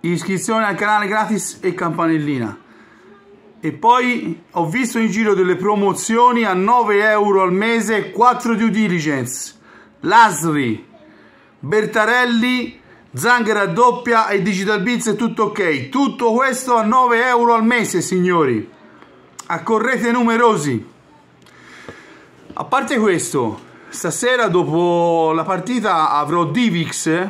iscrizione al canale gratis e campanellina e poi ho visto in giro delle promozioni a 9 euro al mese 4 due diligence Lasri Bertarelli Zanghera doppia e Digital Beats è tutto ok tutto questo a 9 euro al mese signori accorrete numerosi a parte questo stasera dopo la partita avrò Divix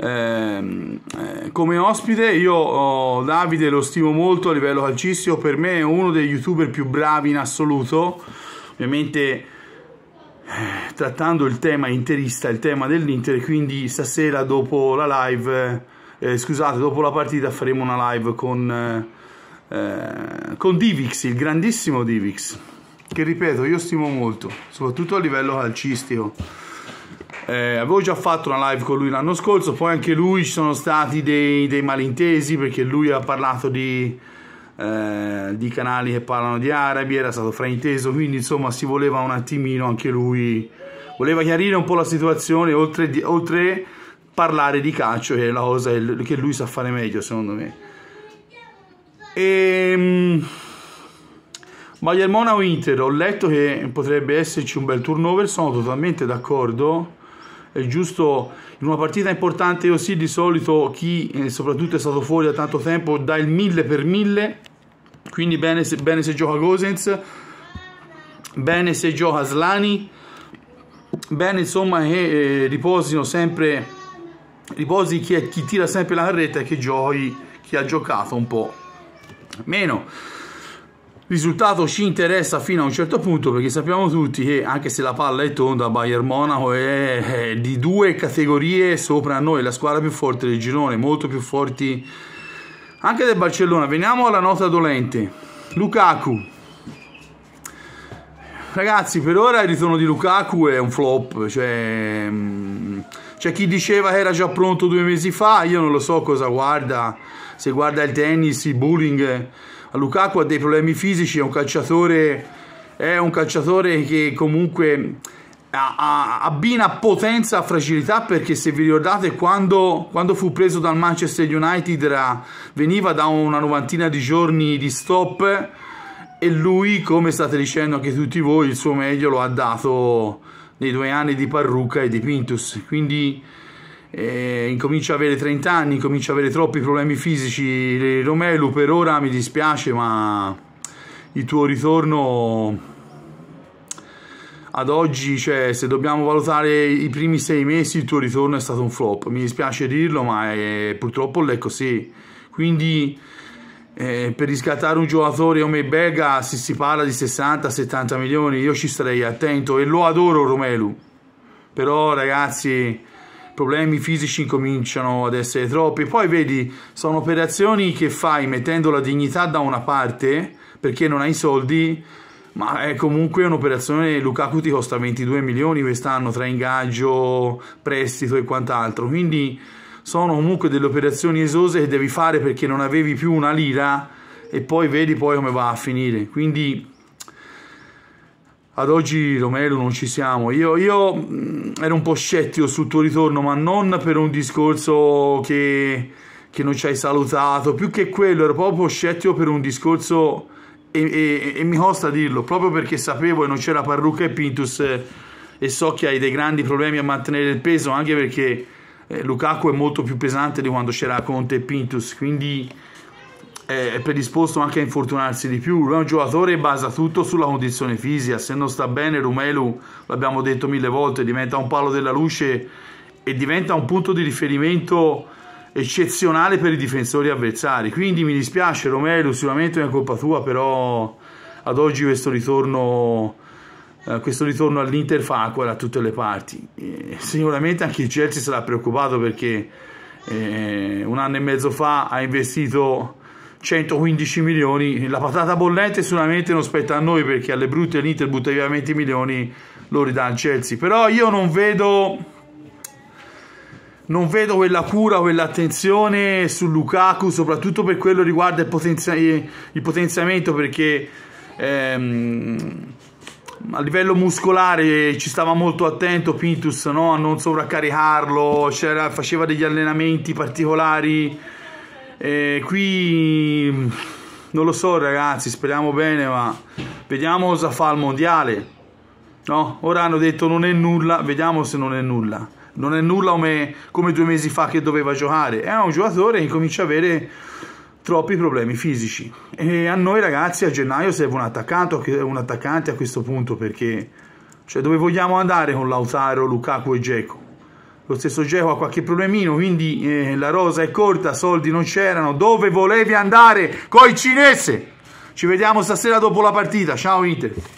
Ehm, eh, come ospite. Io oh, Davide lo stimo molto a livello calcistico, per me è uno dei youtuber più bravi in assoluto. Ovviamente eh, trattando il tema interista, il tema dell'Inter, quindi stasera dopo la live, eh, scusate, dopo la partita faremo una live con, eh, eh, con Divix, il grandissimo Divix, che ripeto io stimo molto, soprattutto a livello calcistico. Eh, avevo già fatto una live con lui l'anno scorso, poi anche lui ci sono stati dei, dei malintesi perché lui ha parlato di, eh, di, canali che parlano di arabi, era stato frainteso, quindi insomma si voleva un attimino anche lui, voleva chiarire un po' la situazione oltre, di, oltre parlare di calcio che è la cosa che lui sa fare meglio secondo me. Ehm... Bayern Monaco Inter, ho letto che potrebbe esserci un bel turnover, sono totalmente d'accordo è giusto in una partita importante così di solito chi eh, soprattutto è stato fuori da tanto tempo dà il 1000 per 1000 quindi bene se, bene se gioca Gosens bene se gioca Slani bene insomma che eh, riposino sempre riposi chi, è, chi tira sempre la carretta e che giochi chi ha giocato un po' meno risultato ci interessa fino a un certo punto perché sappiamo tutti che anche se la palla è tonda Bayern Monaco è, di due categorie sopra noi la squadra più forte del girone molto più forti anche del Barcellona veniamo alla nota dolente Lukaku ragazzi per ora il ritorno di Lukaku è un flop cioè c'è chi diceva che era già pronto due mesi fa io non lo so cosa guarda se guarda il tennis il bowling Lukaku ha dei problemi fisici, è un calciatore, è un calciatore che comunque abbina potenza a fragilità perché se vi ricordate quando, quando fu preso dal Manchester United era, veniva da una novantina di giorni di stop e lui come state dicendo anche tutti voi il suo meglio lo ha dato nei due anni di Parrucca e di Pintus quindi eh, incomincia a avere 30 anni, incomincia a avere troppi problemi fisici. Romelu, per ora mi dispiace, ma il tuo ritorno ad oggi, cioè, se dobbiamo valutare i primi sei mesi, il tuo ritorno è stato un flop. Mi dispiace dirlo, ma è, eh, purtroppo è così. Quindi, eh, per riscattare un giocatore come Belga se si parla di 60-70 milioni, io ci starei attento e lo adoro Romelu. Però, ragazzi problemi fisici cominciano ad essere troppi. Poi vedi, sono operazioni che fai mettendo la dignità da una parte perché non hai soldi, ma è comunque un'operazione. Lukaku ti costa 22 milioni quest'anno tra ingaggio, prestito e quant'altro. Quindi sono comunque delle operazioni esose che devi fare perché non avevi più una lira e poi vedi poi come va a finire. Quindi ad oggi Romero non ci siamo. Io, io mm, ero un po' scettico sul tuo ritorno, ma non per un discorso che, che non ci hai salutato, più che quello, ero proprio scettico per un discorso, e, e, e mi costa dirlo, proprio perché sapevo che non c'era Parrucca e Pintus eh, e so che hai dei grandi problemi a mantenere il peso, anche perché eh, Lukaku è molto più pesante di quando c'era Conte e Pintus, quindi è predisposto anche a infortunarsi di più. È un giocatore che basa tutto sulla condizione fisica. Se non sta bene, Romelu, l'abbiamo detto mille volte, diventa un palo della luce e diventa un punto di riferimento eccezionale per i difensori avversari. Quindi mi dispiace, Romelu, sicuramente è una colpa tua, però ad oggi questo ritorno. Eh, questo ritorno all'Inter fa acqua da tutte le parti. Eh, sicuramente anche il Chelsea sarà preoccupato perché eh, un anno e mezzo fa ha investito 115 milioni, la patata bollente sicuramente non spetta a noi perché alle brutte l'Inter butta via 20 milioni, lo ridà al Chelsea, però io non vedo non vedo quella cura, quell'attenzione su Lukaku, soprattutto per quello riguarda il, potenzia il potenziamento perché ehm, a livello muscolare ci stava molto attento Pintus no? a non sovraccaricarlo, faceva degli allenamenti particolari e qui non lo so ragazzi, speriamo bene, ma vediamo cosa fa il mondiale. No? Ora hanno detto non è nulla, vediamo se non è nulla. Non è nulla come, come due mesi fa che doveva giocare. È un giocatore che comincia a avere troppi problemi fisici. E a noi ragazzi a gennaio serve un, attaccato, un attaccante a questo punto perché cioè, dove vogliamo andare con Lautaro, Lukaku e Dzeko? lo stesso Geco ha qualche problemino, quindi eh, la rosa è corta, soldi non c'erano, dove volevi andare coi cinese? Ci vediamo stasera dopo la partita, ciao Inter!